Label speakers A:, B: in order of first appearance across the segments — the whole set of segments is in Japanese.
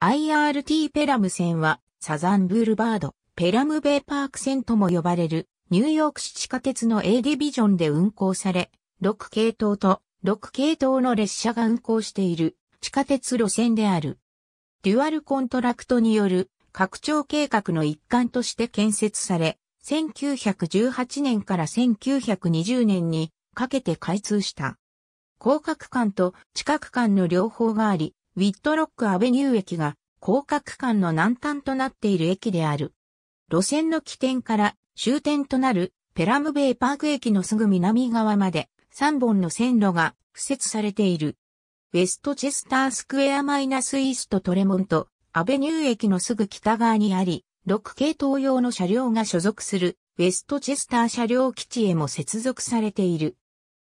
A: IRT ペラム線はサザンブールバード、ペラムベイパーク線とも呼ばれるニューヨーク市地下鉄の A ディビジョンで運行され、6系統と6系統の列車が運行している地下鉄路線である。デュアルコントラクトによる拡張計画の一環として建設され、1918年から1920年にかけて開通した。高角間と地下区間の両方があり、ウィットロックアベニュー駅が、広角間の南端となっている駅である。路線の起点から終点となるペラムベイパーク駅のすぐ南側まで3本の線路が敷設されている。ウェストチェスタースクエアマイナスイーストトレモント、アベニュー駅のすぐ北側にあり、6系統用の車両が所属するウェストチェスター車両基地へも接続されている。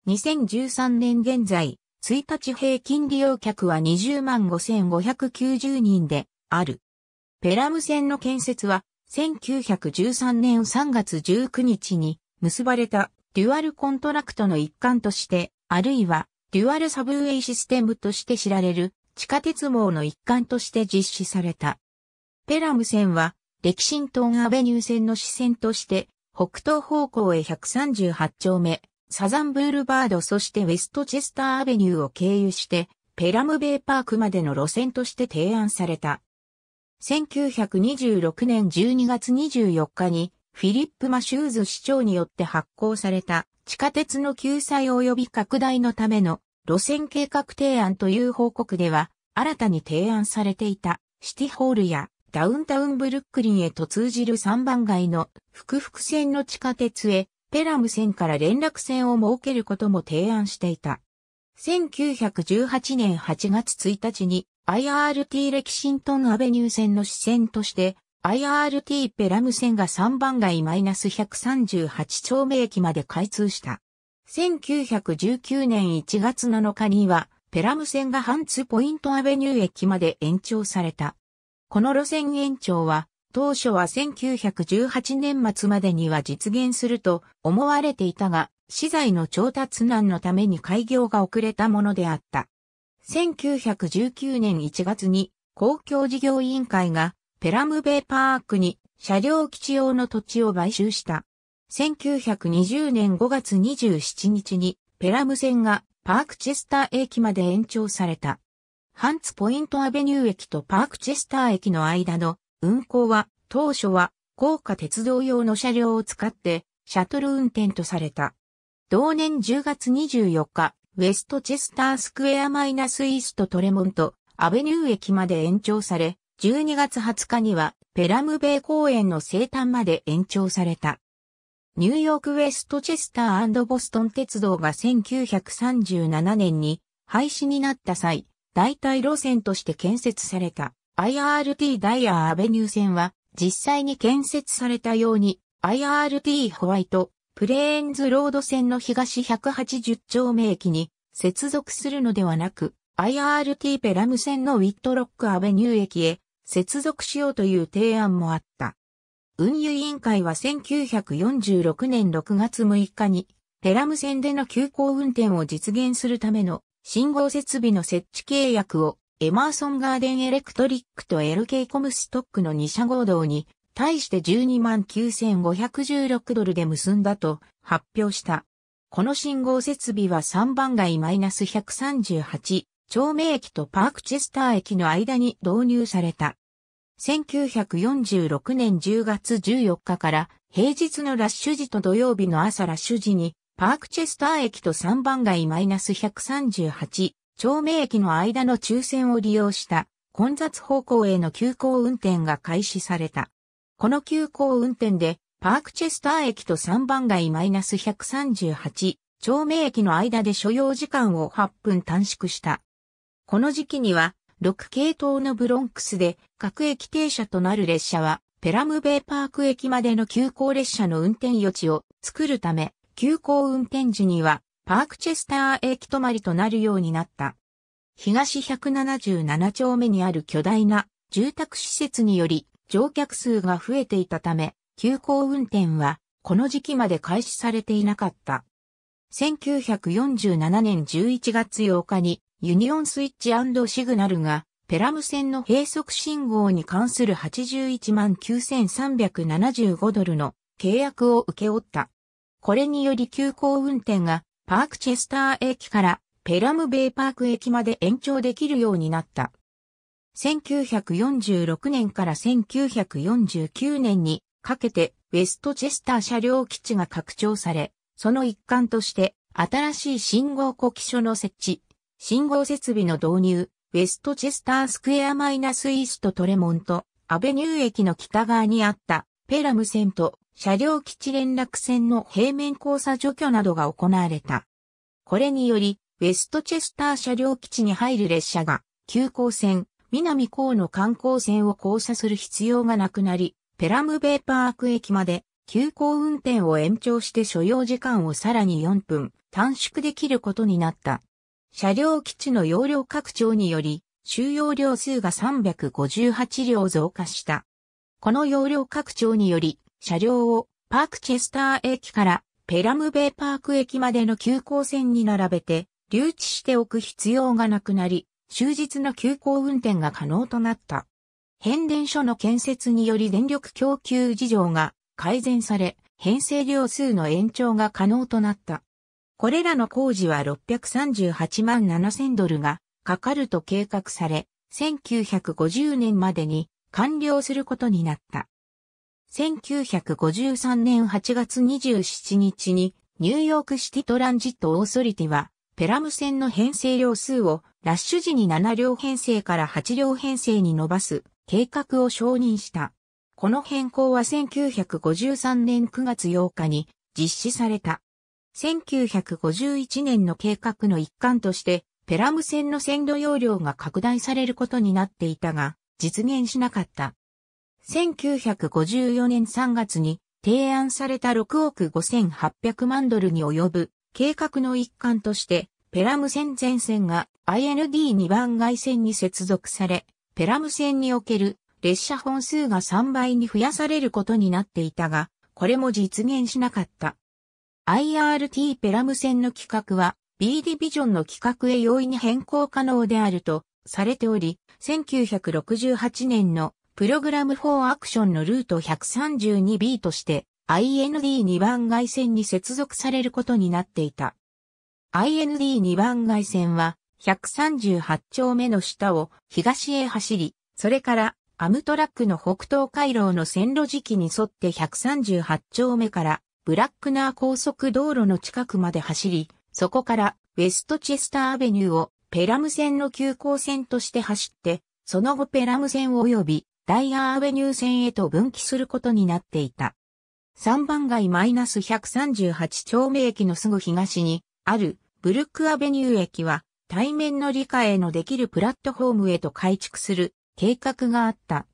A: 2013年現在、1日平均利用客は20万5590人である。ペラム線の建設は1913年3月19日に結ばれたデュアルコントラクトの一環として、あるいはデュアルサブウェイシステムとして知られる地下鉄網の一環として実施された。ペラム線は、歴史シントンアベニュー線の支線として、北東方向へ138丁目、サザンブールバードそしてウェストチェスターアベニューを経由してペラムベイパークまでの路線として提案された。1926年12月24日にフィリップ・マシューズ市長によって発行された地下鉄の救済及び拡大のための路線計画提案という報告では新たに提案されていたシティホールやダウンタウンブルックリンへと通じる3番街の複々線の地下鉄へペラム線から連絡線を設けることも提案していた。1918年8月1日に IRT レキシントンアベニュー線の支線として IRT ペラム線が3番街 -138 丁目駅まで開通した。1919年1月7日にはペラム線がハンツポイントアベニュー駅まで延長された。この路線延長は当初は1918年末までには実現すると思われていたが、資材の調達難のために開業が遅れたものであった。1919年1月に公共事業委員会がペラムベイパークに車両基地用の土地を買収した。1920年5月27日にペラム線がパークチェスター駅まで延長された。ハンツポイントアベニュー駅とパークチェスター駅の間の運行は当初は高架鉄道用の車両を使ってシャトル運転とされた。同年10月24日、ウェストチェスタースクエアマイナスイーストトレモントアベニュー駅まで延長され、12月20日にはペラムベイ公園の生誕まで延長された。ニューヨークウェストチェスターボストン鉄道が1937年に廃止になった際、代替路線として建設された。IRT ダイヤーアベニュー線は実際に建設されたように IRT ホワイトプレーンズロード線の東180丁目駅に接続するのではなく IRT ペラム線のウィットロックアベニュー駅へ接続しようという提案もあった。運輸委員会は1946年6月6日にペラム線での急行運転を実現するための信号設備の設置契約をエマーソンガーデンエレクトリックと LK コムストックの2社合同に、対して12万9516ドルで結んだと発表した。この信号設備は3番街 -138、町名駅とパークチェスター駅の間に導入された。1946年10月14日から平日のラッシュ時と土曜日の朝ラッシュ時にパークチェスター駅と3番街 -138 長明駅の間の抽選を利用した混雑方向への急行運転が開始された。この急行運転で、パークチェスター駅と3番街 -138、町明駅の間で所要時間を8分短縮した。この時期には、6系統のブロンクスで各駅停車となる列車は、ペラムベイパーク駅までの急行列車の運転余地を作るため、急行運転時にはパークチェスター駅泊まりとなるようになった。東177丁目にある巨大な住宅施設により乗客数が増えていたため、急行運転はこの時期まで開始されていなかった。1947年11月8日にユニオンスイッチシグナルがペラム線の閉塞信号に関する81万9375ドルの契約を受け負った。これにより急行運転がパークチェスター駅からペラムベイパーク駅まで延長できるようになった。1946年から1949年にかけてウェストチェスター車両基地が拡張され、その一環として新しい信号呼気所の設置、信号設備の導入、ウェストチェスタースクエアマイナスイーストトレモント、アベニュー駅の北側にあったペラム線と車両基地連絡線の平面交差除去などが行われた。これにより、ウェストチェスター車両基地に入る列車が、急行線、南港の観光線を交差する必要がなくなり、ペラムベーパーク駅まで、急行運転を延長して所要時間をさらに4分短縮できることになった。車両基地の容量拡張により、収容量数が358両増加した。この容量拡張により、車両をパークチェスター駅からペラムベイパーク駅までの急行線に並べて留置しておく必要がなくなり、終日の急行運転が可能となった。変電所の建設により電力供給事情が改善され、編成量数の延長が可能となった。これらの工事は638万7000ドルがかかると計画され、1950年までに完了することになった。1953年8月27日にニューヨークシティトランジットオーソリティはペラム線の編成量数をラッシュ時に7両編成から8両編成に伸ばす計画を承認した。この変更は1953年9月8日に実施された。1951年の計画の一環として、ペラム線の線路容量が拡大されることになっていたが、実現しなかった。1954年3月に提案された6億5800万ドルに及ぶ計画の一環として、ペラム線前線が IND2 番外線に接続され、ペラム線における列車本数が3倍に増やされることになっていたが、これも実現しなかった。IRT ペラム線の規格は B ディビジョンの規格へ容易に変更可能であるとされており、1968年のプログラム4アクションのルート 132B として IND2 番外線に接続されることになっていた。IND2 番外線は138丁目の下を東へ走り、それからアムトラックの北東回廊の線路時期に沿って138丁目からブラックナー高速道路の近くまで走り、そこからウェストチェスターアベニューをペラム線の急行線として走って、その後ペラム線及びダイヤーアベニュー線へと分岐することになっていた。3番街 -138 丁目駅のすぐ東にあるブルックアベニュー駅は対面の理解のできるプラットフォームへと改築する計画があった。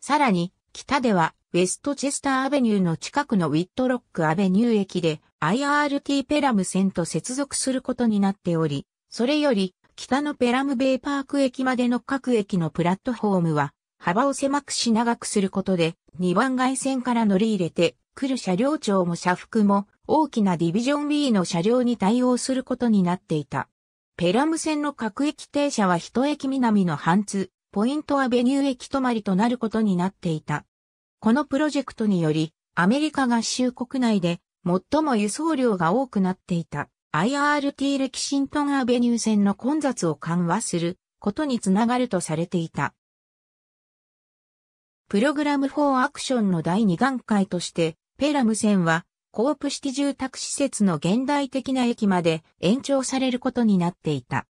A: さらに北ではウェストチェスターアベニューの近くのウィットロックアベニュー駅で IRT ペラム線と接続することになっており、それより北のペラムベイパーク駅までの各駅のプラットフォームは幅を狭くし長くすることで、2番外線から乗り入れて来る車両長も車幅も大きなディビジョン B の車両に対応することになっていた。ペラム線の各駅停車は一駅南のハンツ、ポイントアベニュー駅止まりとなることになっていた。このプロジェクトにより、アメリカ合衆国内で最も輸送量が多くなっていた IRT レキシントンアベニュー線の混雑を緩和することにつながるとされていた。プログラム4アクションの第2段階として、ペラム線は、コープシティ住宅施設の現代的な駅まで延長されることになっていた。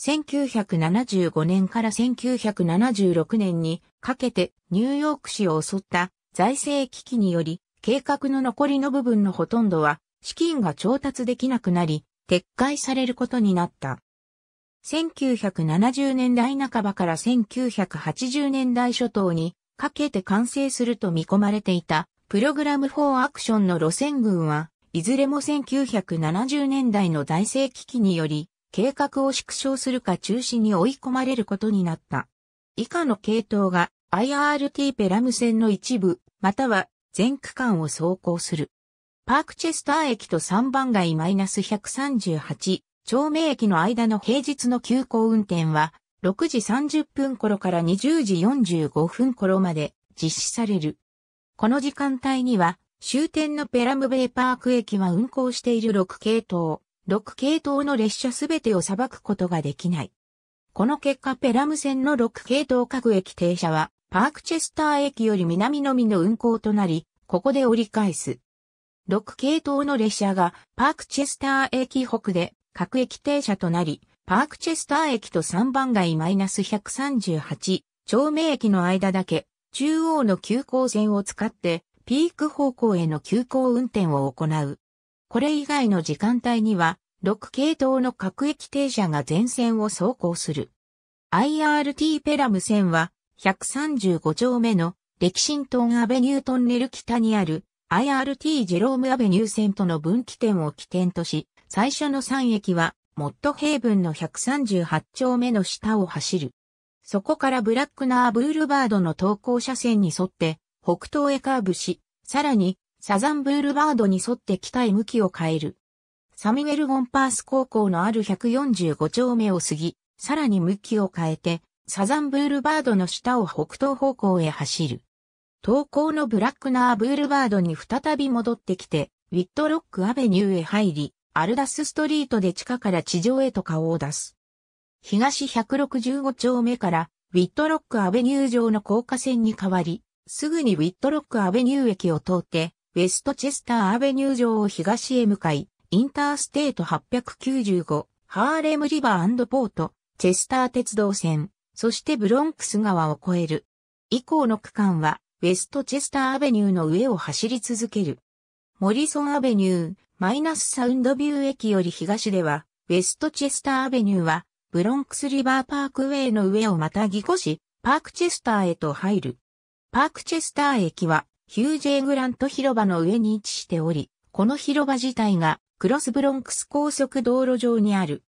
A: 1975年から1976年にかけてニューヨーク市を襲った財政危機により、計画の残りの部分のほとんどは資金が調達できなくなり、撤回されることになった。1970年代半ばから1980年代初頭にかけて完成すると見込まれていた、プログラム4アクションの路線群は、いずれも1970年代の大政危機により、計画を縮小するか中止に追い込まれることになった。以下の系統が IRT ペラム線の一部、または全区間を走行する。パークチェスター駅と3番街 -138 丁目駅の間の平日の急行運転は6時30分頃から20時45分頃まで実施される。この時間帯には終点のペラムベイパーク駅は運行している6系統、6系統の列車すべてを裁くことができない。この結果ペラム線の6系統各駅停車はパークチェスター駅より南のみの運行となり、ここで折り返す。6系統の列車がパークチェスター駅北で各駅停車となり、パークチェスター駅と3番街 -138 丁目駅の間だけ中央の急行線を使ってピーク方向への急行運転を行う。これ以外の時間帯には6系統の各駅停車が全線を走行する。IRT ペラム線は135丁目のレキシントンアベニュートンネル北にある IRT ジェロームアベニュー線との分岐点を起点とし、最初の3駅はモッドヘイブンの138丁目の下を走る。そこからブラックナーブールバードの投稿車線に沿って北東へカーブし、さらにサザンブールバードに沿って北へ向きを変える。サミュエル・ゴンパース高校のある145丁目を過ぎ、さらに向きを変えて、サザンブールバードの下を北東方向へ走る。東高のブラックナーブールバードに再び戻ってきて、ウィットロックアベニューへ入り、アルダスストリートで地下から地上へと顔を出す。東165丁目からウィットロックアベニュー上の高架線に変わり、すぐにウィットロックアベニュー駅を通って、ウェストチェスターアベニュー上を東へ向かい、インターステート895、ハーレムリバーポート、チェスター鉄道線、そしてブロンクス川を越える。以降の区間は、ウェストチェスターアベニューの上を走り続ける。モリソンアベニュー、マイナスサウンドビュー駅より東では、ウェストチェスターアベニューは、ブロンクスリバーパークウェイの上をまたぎこし、パークチェスターへと入る。パークチェスター駅は、ヒュージェイ・グラント広場の上に位置しており、この広場自体が、クロスブロンクス高速道路上にある。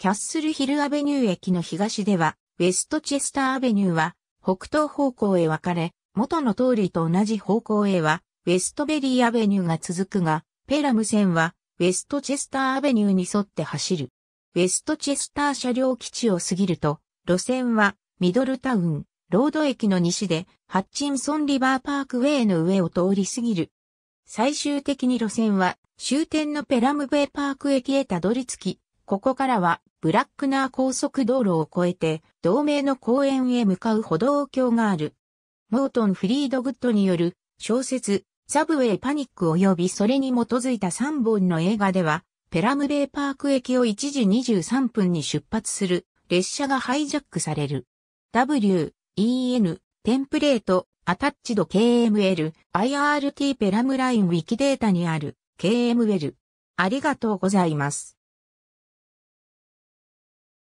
A: キャッスルヒルアベニュー駅の東では、ウェストチェスターアベニューは、北東方向へ分かれ、元の通りと同じ方向へは、ウェストベリーアベニューが続くが、ペラム線は、ウェストチェスターアベニューに沿って走る。ウェストチェスター車両基地を過ぎると、路線は、ミドルタウン、ロード駅の西で、ハッチンソンリバーパークウェイの上を通り過ぎる。最終的に路線は、終点のペラムベイパーク駅へたどり着き、ここからは、ブラックナー高速道路を越えて、同盟の公園へ向かう歩道橋がある。モートン・フリードグッドによる、小説、サブウェイパニック及びそれに基づいた3本の映画では、ペラムベイパーク駅を1時23分に出発する列車がハイジャックされる。W, EN, テンプレート、アタッチド KML、IRT ペラムラインウィキデータにある KML。ありがとうございます。